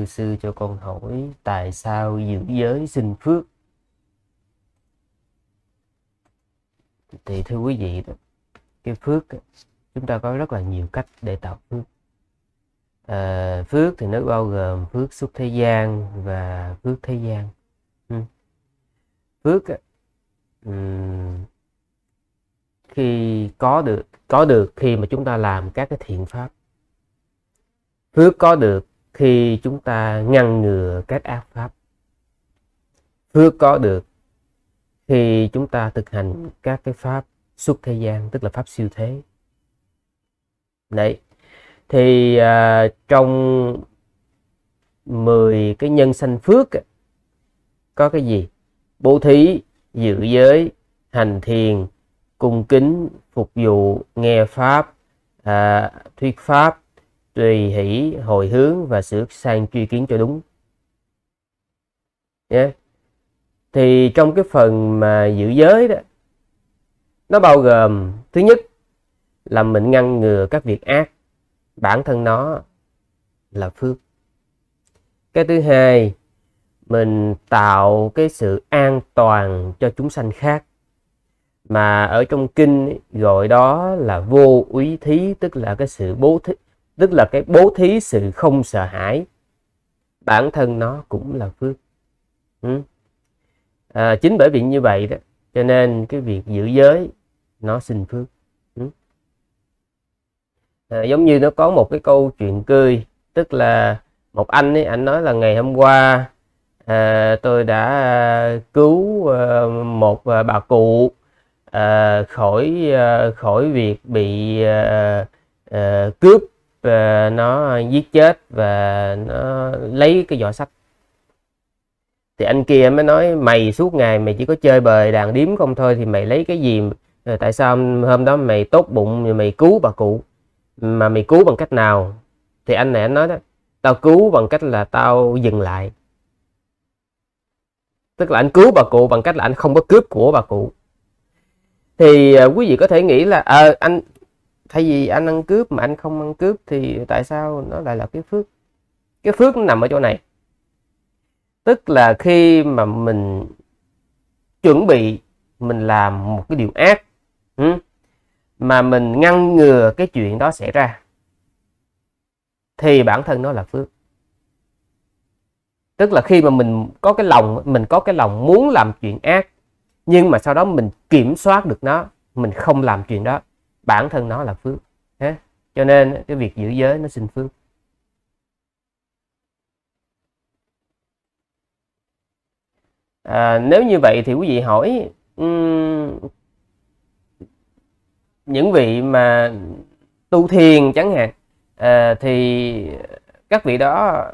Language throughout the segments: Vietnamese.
Sư Sư cho con hỏi tại sao giữ giới sinh phước? Thì thưa quý vị, đó, cái phước chúng ta có rất là nhiều cách để tạo phước. À, phước thì nó bao gồm phước xuất thế gian và phước thế gian. Ừ. Phước khi có được có được khi mà chúng ta làm các cái thiện pháp phước có được khi chúng ta ngăn ngừa các ác pháp phước có được khi chúng ta thực hành các cái pháp xuất thế gian tức là pháp siêu thế đấy thì à, trong 10 cái nhân sanh phước có cái gì bố thí giữ giới hành thiền cung kính phục vụ nghe pháp à, thuyết pháp tùy hỷ hồi hướng và sửa sang truy kiến cho đúng nhé yeah. thì trong cái phần mà giữ giới đó nó bao gồm thứ nhất là mình ngăn ngừa các việc ác bản thân nó là phước cái thứ hai mình tạo cái sự an toàn cho chúng sanh khác mà ở trong kinh gọi đó là vô úy thí tức là cái sự bố thí tức là cái bố thí sự không sợ hãi bản thân nó cũng là phước ừ. à, chính bởi vì như vậy đó cho nên cái việc giữ giới nó sinh phước ừ. à, giống như nó có một cái câu chuyện cười tức là một anh ấy anh nói là ngày hôm qua à, tôi đã à, cứu à, một à, bà cụ à, khỏi à, khỏi việc bị à, à, cướp và nó giết chết và nó lấy cái giỏ sách thì anh kia mới nói mày suốt ngày mày chỉ có chơi bời đàn điếm không thôi thì mày lấy cái gì ờ, tại sao hôm đó mày tốt bụng rồi mày cứu bà cụ mà mày cứu bằng cách nào thì anh này anh nói đó tao cứu bằng cách là tao dừng lại tức là anh cứu bà cụ bằng cách là anh không có cướp của bà cụ thì uh, quý vị có thể nghĩ là à, anh thay vì anh ăn cướp mà anh không ăn cướp thì tại sao nó lại là cái phước cái phước nó nằm ở chỗ này tức là khi mà mình chuẩn bị mình làm một cái điều ác ừ, mà mình ngăn ngừa cái chuyện đó xảy ra thì bản thân nó là phước tức là khi mà mình có cái lòng mình có cái lòng muốn làm chuyện ác nhưng mà sau đó mình kiểm soát được nó mình không làm chuyện đó bản thân nó là phước ha? cho nên cái việc giữ giới nó sinh phước à, nếu như vậy thì quý vị hỏi um, những vị mà tu thiền chẳng hạn à, thì các vị đó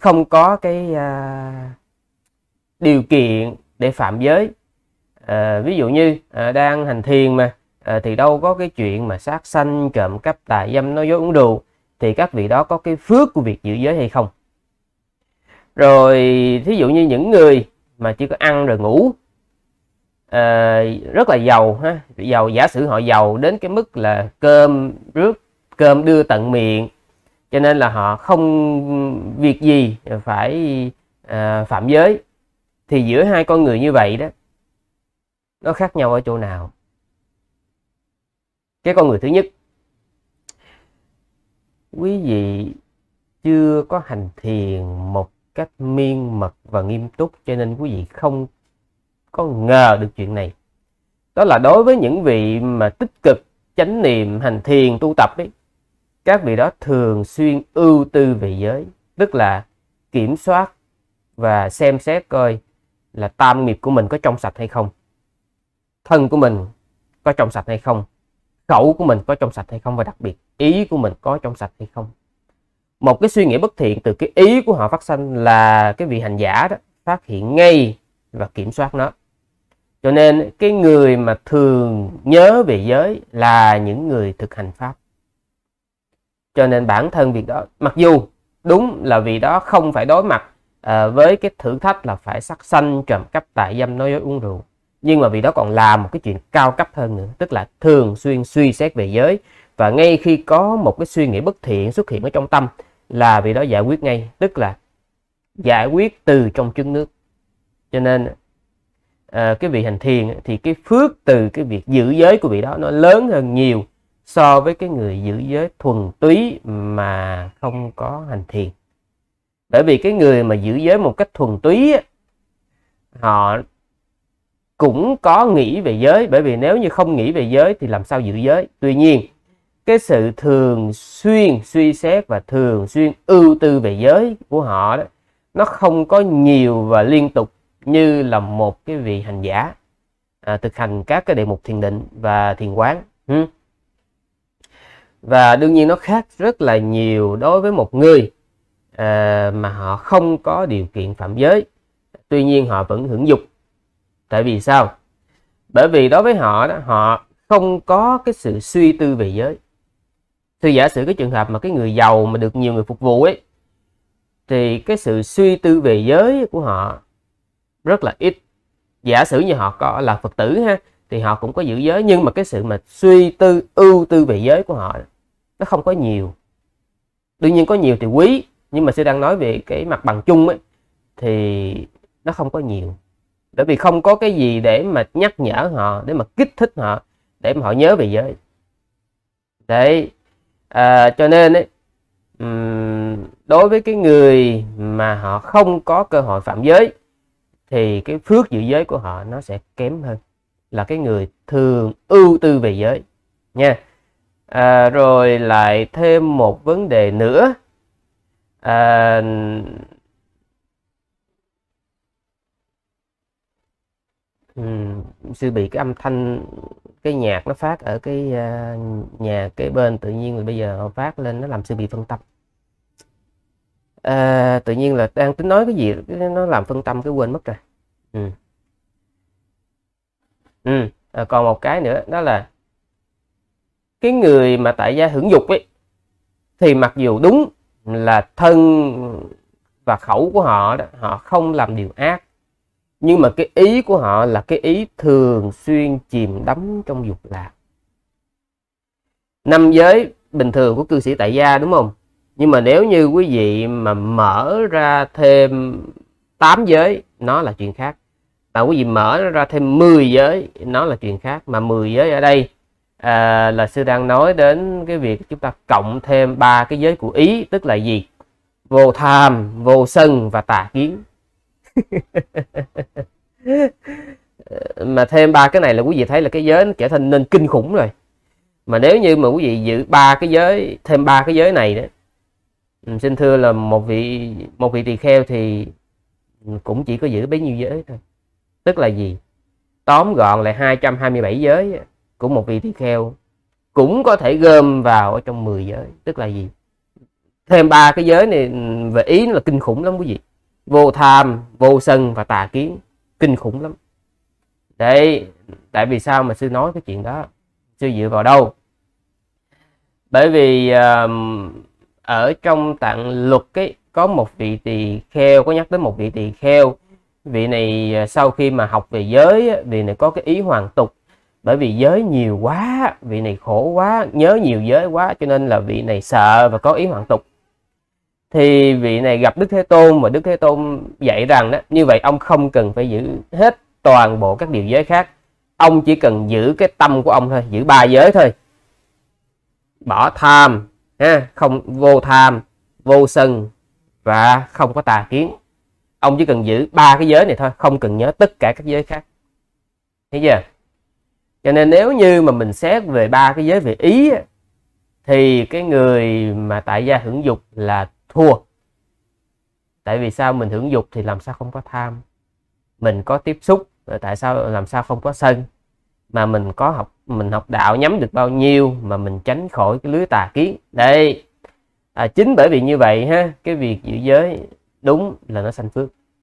không có cái à, điều kiện để phạm giới à, ví dụ như à, đang hành thiền mà à, thì đâu có cái chuyện mà sát sanh trộm cắp tà dâm nói dối uống đồ thì các vị đó có cái phước của việc giữ giới hay không rồi thí dụ như những người mà chỉ có ăn rồi ngủ à, rất là giàu ha giàu giả sử họ giàu đến cái mức là cơm rước cơm đưa tận miệng cho nên là họ không việc gì phải à, phạm giới thì giữa hai con người như vậy đó nó khác nhau ở chỗ nào cái con người thứ nhất quý vị chưa có hành thiền một cách miên mật và nghiêm túc cho nên quý vị không có ngờ được chuyện này đó là đối với những vị mà tích cực chánh niệm hành thiền tu tập ấy các vị đó thường xuyên ưu tư về giới tức là kiểm soát và xem xét coi là tam nghiệp của mình có trong sạch hay không thân của mình có trong sạch hay không khẩu của mình có trong sạch hay không và đặc biệt ý của mình có trong sạch hay không một cái suy nghĩ bất thiện từ cái ý của họ phát sinh là cái vị hành giả đó phát hiện ngay và kiểm soát nó cho nên cái người mà thường nhớ về giới là những người thực hành pháp cho nên bản thân việc đó mặc dù đúng là vì đó không phải đối mặt à, với cái thử thách là phải sắc sanh trộm cắp tại dâm nói dối uống rượu nhưng mà vị đó còn làm một cái chuyện cao cấp hơn nữa tức là thường xuyên suy xét về giới và ngay khi có một cái suy nghĩ bất thiện xuất hiện ở trong tâm là vị đó giải quyết ngay tức là giải quyết từ trong trứng nước cho nên à, cái vị hành thiền thì cái phước từ cái việc giữ giới của vị đó nó lớn hơn nhiều so với cái người giữ giới thuần túy mà không có hành thiền bởi vì cái người mà giữ giới một cách thuần túy họ cũng có nghĩ về giới bởi vì nếu như không nghĩ về giới thì làm sao giữ giới tuy nhiên cái sự thường xuyên suy xét và thường xuyên ưu tư về giới của họ đó nó không có nhiều và liên tục như là một cái vị hành giả à, thực hành các cái đề mục thiền định và thiền quán và đương nhiên nó khác rất là nhiều đối với một người à, mà họ không có điều kiện phạm giới tuy nhiên họ vẫn hưởng dục tại vì sao bởi vì đối với họ đó họ không có cái sự suy tư về giới thì giả sử cái trường hợp mà cái người giàu mà được nhiều người phục vụ ấy thì cái sự suy tư về giới của họ rất là ít giả sử như họ có là phật tử ha thì họ cũng có giữ giới nhưng mà cái sự mà suy tư ưu tư về giới của họ nó không có nhiều đương nhiên có nhiều thì quý nhưng mà sư đang nói về cái mặt bằng chung ấy thì nó không có nhiều bởi vì không có cái gì để mà nhắc nhở họ để mà kích thích họ để mà họ nhớ về giới đấy à, cho nên ấy, đối với cái người mà họ không có cơ hội phạm giới thì cái phước dự giới của họ nó sẽ kém hơn là cái người thường ưu tư về giới nha à, rồi lại thêm một vấn đề nữa à, sư bị cái âm thanh cái nhạc nó phát ở cái uh, nhà kế bên tự nhiên rồi bây giờ họ phát lên nó làm sư bị phân tâm à, tự nhiên là đang tính nói cái gì nó làm phân tâm cái quên mất rồi ừ. Ừ. À, còn một cái nữa đó là cái người mà tại gia hưởng dục ấy thì mặc dù đúng là thân và khẩu của họ đó, họ không làm điều ác nhưng mà cái ý của họ là cái ý thường xuyên chìm đắm trong dục lạc năm giới bình thường của cư sĩ tại gia đúng không nhưng mà nếu như quý vị mà mở ra thêm 8 giới nó là chuyện khác mà quý vị mở ra thêm 10 giới nó là chuyện khác mà 10 giới ở đây à, là sư đang nói đến cái việc chúng ta cộng thêm ba cái giới của ý tức là gì vô tham vô sân và tà kiến mà thêm ba cái này là quý vị thấy là cái giới nó trở thành nên kinh khủng rồi mà nếu như mà quý vị giữ ba cái giới thêm ba cái giới này đó ừ, xin thưa là một vị một vị tỳ kheo thì cũng chỉ có giữ bấy nhiêu giới thôi tức là gì tóm gọn lại 227 giới của một vị tỳ kheo cũng có thể gom vào ở trong 10 giới tức là gì thêm ba cái giới này ừ, về ý là kinh khủng lắm quý vị vô tham vô sân và tà kiến kinh khủng lắm đấy tại vì sao mà sư nói cái chuyện đó sư dựa vào đâu bởi vì um, ở trong tạng luật ấy có một vị tỳ kheo có nhắc đến một vị tỳ kheo vị này ờ, sau khi mà học về giới vị này có cái ý hoàn tục bởi vì giới nhiều quá vị này khổ quá nhớ nhiều giới quá cho nên là vị này sợ và có ý hoàn tục thì vị này gặp Đức Thế Tôn và Đức Thế Tôn dạy rằng đó như vậy ông không cần phải giữ hết toàn bộ các điều giới khác ông chỉ cần giữ cái tâm của ông thôi giữ ba giới thôi bỏ tham ha, không vô tham vô sân và không có tà kiến ông chỉ cần giữ ba cái giới này thôi không cần nhớ tất cả các giới khác thế chưa cho nên nếu như mà mình xét về ba cái giới về ý thì cái người mà tại gia hưởng dục là thua tại vì sao mình hưởng dục thì làm sao không có tham mình có tiếp xúc tại sao làm sao không có sân mà mình có học mình học đạo nhắm được bao nhiêu mà mình tránh khỏi cái lưới tà kiến đây à, chính bởi vì như vậy ha cái việc giữ giới đúng là nó sanh phước